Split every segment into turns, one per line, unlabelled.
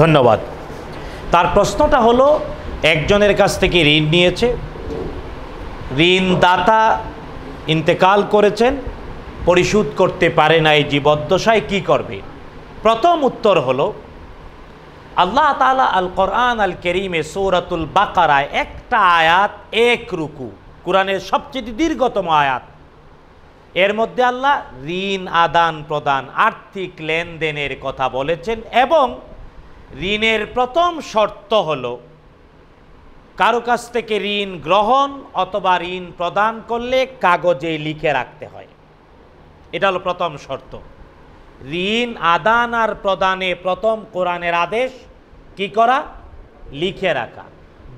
ধন্যবাদ তার প্রশ্নটা হলো একজনের কাছ থেকে ঋণ নিয়েছে ঋণদাতা ইন্তেকাল করেছেন পরিশোধ করতে পারে না এই জীবদ্দশায় কী করবে প্রথম উত্তর হল আল্লাহ তালা আল কোরআন আল কেরিমে সৌরাতুল বাকারায় একটা আয়াত এক রুকু কোরআনের সবচেয়ে দীর্ঘতম আয়াত এর মধ্যে আল্লাহ ঋণ আদান প্রদান আর্থিক লেনদেনের কথা বলেছেন এবং ঋণের প্রথম শর্ত হল কারো কাছ থেকে ঋণ গ্রহণ অথবা ঋণ প্রদান করলে কাগজে লিখে রাখতে হয় এটা হলো প্রথম শর্ত ঋণ আদান আর প্রদানে প্রথম কোরআনের আদেশ কি করা লিখে রাখা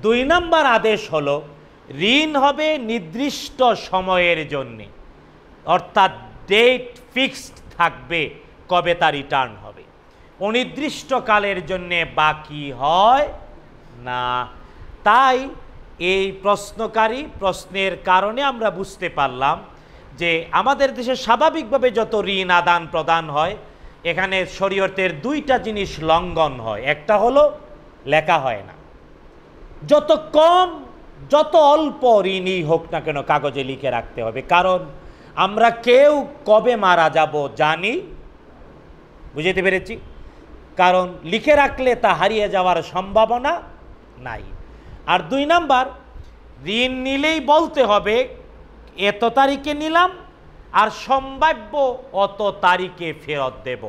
দুই নম্বর আদেশ হলো ঋণ হবে নির্দিষ্ট সময়ের জন্যে অর্থাৎ ডেট ফিক্সড থাকবে কবে তার রিটার্ন হবে অনির্দিষ্টকালের জন্যে বাকি হয় না তাই এই প্রশ্নকারী প্রশ্নের কারণে আমরা বুঝতে পারলাম যে আমাদের দেশে স্বাভাবিকভাবে যত ঋণ আদান প্রদান হয় এখানে শরীয়তের দুইটা জিনিস লঙ্ঘন হয় একটা হলো লেখা হয় না যত কম যত অল্প ঋণই হোক না কেন কাগজে লিখে রাখতে হবে কারণ আমরা কেউ কবে মারা যাব জানি বুঝতে পেরেছি কারণ লিখে রাখলে তা হারিয়ে যাওয়ার সম্ভাবনা নাই আর দুই নাম্বার ঋণ নিলেই বলতে হবে এত তারিখে নিলাম আর সম্ভাব্য অত তারিখে ফেরত দেব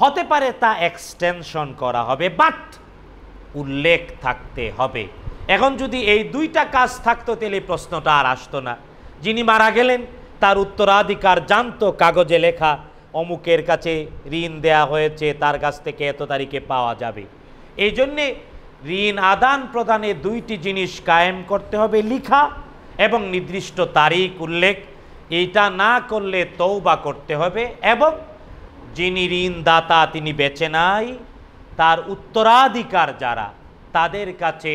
হতে পারে তা এক্সটেনশন করা হবে বাট উল্লেখ থাকতে হবে এখন যদি এই দুইটা কাজ থাকতো তাহলে প্রশ্নটা আর আসতো না যিনি মারা গেলেন তার উত্তরাধিকার জানতো কাগজে লেখা অমুকের কাছে ঋণ দেয়া হয়েছে তার কাছ থেকে এত তারিখে পাওয়া যাবে এই জন্যে ঋণ আদান প্রদানে দুইটি জিনিস কায়েম করতে হবে লিখা এবং নির্দিষ্ট তারিখ উল্লেখ এইটা না করলে তৌবা করতে হবে এবং যিনি ঋণদাতা তিনি বেঁচে নাই তার উত্তরাধিকার যারা তাদের কাছে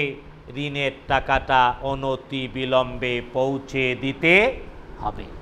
ঋণের টাকাটা অনতি বিলম্বে পৌঁছে দিতে হবে